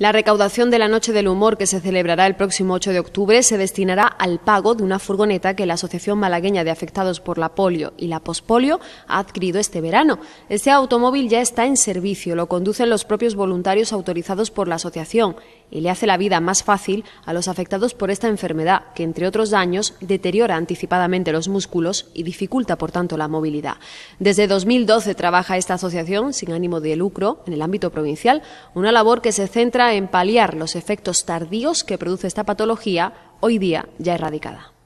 La recaudación de la Noche del Humor, que se celebrará el próximo 8 de octubre, se destinará al pago de una furgoneta que la Asociación Malagueña de Afectados por la Polio y la Pospolio ha adquirido este verano. Este automóvil ya está en servicio, lo conducen los propios voluntarios autorizados por la asociación y le hace la vida más fácil a los afectados por esta enfermedad, que entre otros daños deteriora anticipadamente los músculos y dificulta por tanto la movilidad. Desde 2012 trabaja esta asociación sin ánimo de lucro en el ámbito provincial, una labor que se centra en paliar los efectos tardíos que produce esta patología hoy día ya erradicada.